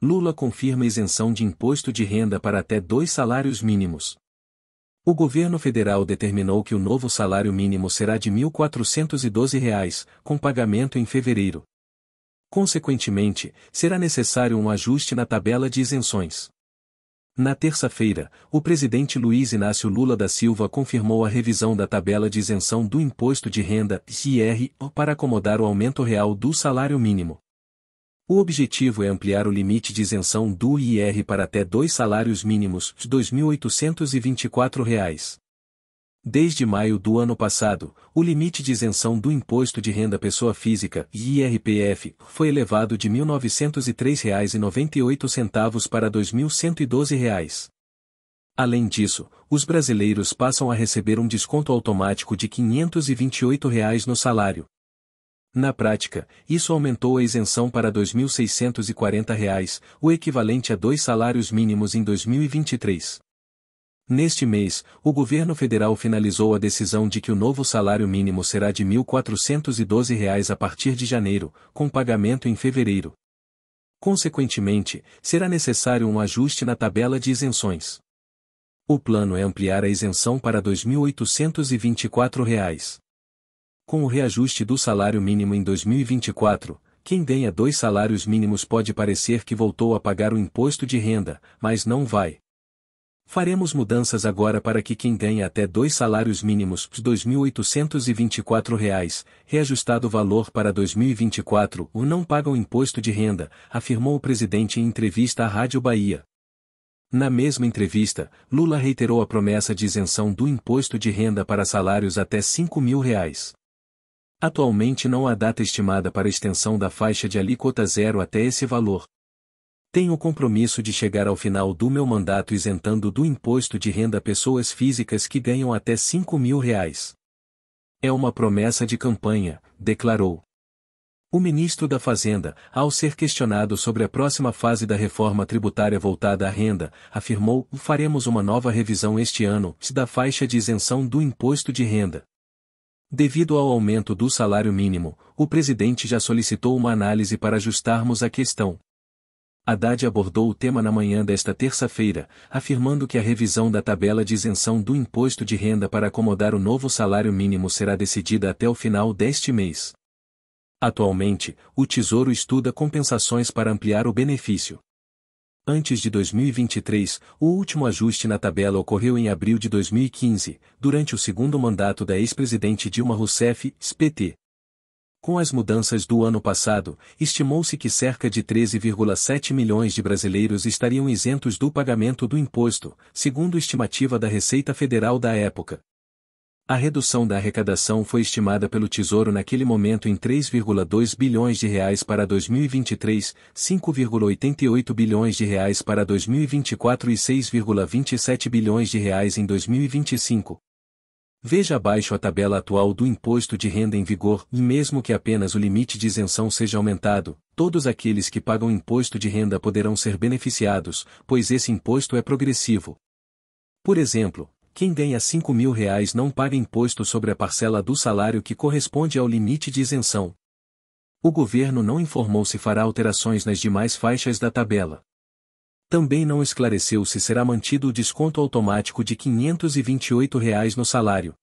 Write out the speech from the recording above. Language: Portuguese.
Lula confirma isenção de imposto de renda para até dois salários mínimos. O governo federal determinou que o novo salário mínimo será de R$ 1.412, com pagamento em fevereiro. Consequentemente, será necessário um ajuste na tabela de isenções. Na terça-feira, o presidente Luiz Inácio Lula da Silva confirmou a revisão da tabela de isenção do imposto de renda IR para acomodar o aumento real do salário mínimo. O objetivo é ampliar o limite de isenção do IR para até dois salários mínimos de R$ 2.824. Reais. Desde maio do ano passado, o limite de isenção do Imposto de Renda Pessoa Física IRPF foi elevado de R$ 1.903,98 para R$ 2.112. Reais. Além disso, os brasileiros passam a receber um desconto automático de R$ 528 reais no salário, na prática, isso aumentou a isenção para R$ 2.640, reais, o equivalente a dois salários mínimos em 2023. Neste mês, o governo federal finalizou a decisão de que o novo salário mínimo será de R$ 1.412 reais a partir de janeiro, com pagamento em fevereiro. Consequentemente, será necessário um ajuste na tabela de isenções. O plano é ampliar a isenção para R$ 2.824. Reais. Com o reajuste do salário mínimo em 2024, quem ganha dois salários mínimos pode parecer que voltou a pagar o imposto de renda, mas não vai. Faremos mudanças agora para que quem ganha até dois salários mínimos R$ 2.824, reais, reajustado o valor para 2024, o não paga o imposto de renda, afirmou o presidente em entrevista à Rádio Bahia. Na mesma entrevista, Lula reiterou a promessa de isenção do imposto de renda para salários até R$ 5.000. mil. Reais. Atualmente não há data estimada para extensão da faixa de alíquota zero até esse valor. Tenho o compromisso de chegar ao final do meu mandato isentando do imposto de renda pessoas físicas que ganham até 5 mil reais. É uma promessa de campanha, declarou. O ministro da Fazenda, ao ser questionado sobre a próxima fase da reforma tributária voltada à renda, afirmou: faremos uma nova revisão este ano da faixa de isenção do imposto de renda. Devido ao aumento do salário mínimo, o presidente já solicitou uma análise para ajustarmos a questão. Haddad abordou o tema na manhã desta terça-feira, afirmando que a revisão da tabela de isenção do imposto de renda para acomodar o novo salário mínimo será decidida até o final deste mês. Atualmente, o Tesouro estuda compensações para ampliar o benefício. Antes de 2023, o último ajuste na tabela ocorreu em abril de 2015, durante o segundo mandato da ex-presidente Dilma Rousseff, PT. Com as mudanças do ano passado, estimou-se que cerca de 13,7 milhões de brasileiros estariam isentos do pagamento do imposto, segundo estimativa da Receita Federal da época. A redução da arrecadação foi estimada pelo Tesouro naquele momento em 3,2 bilhões de reais para 2023, 5,88 bilhões de reais para 2024 e 6,27 bilhões de reais em 2025. Veja abaixo a tabela atual do imposto de renda em vigor, e mesmo que apenas o limite de isenção seja aumentado, todos aqueles que pagam imposto de renda poderão ser beneficiados, pois esse imposto é progressivo. Por exemplo, quem ganha 5 mil reais não paga imposto sobre a parcela do salário que corresponde ao limite de isenção. O governo não informou se fará alterações nas demais faixas da tabela. Também não esclareceu se será mantido o desconto automático de R$ 528 reais no salário.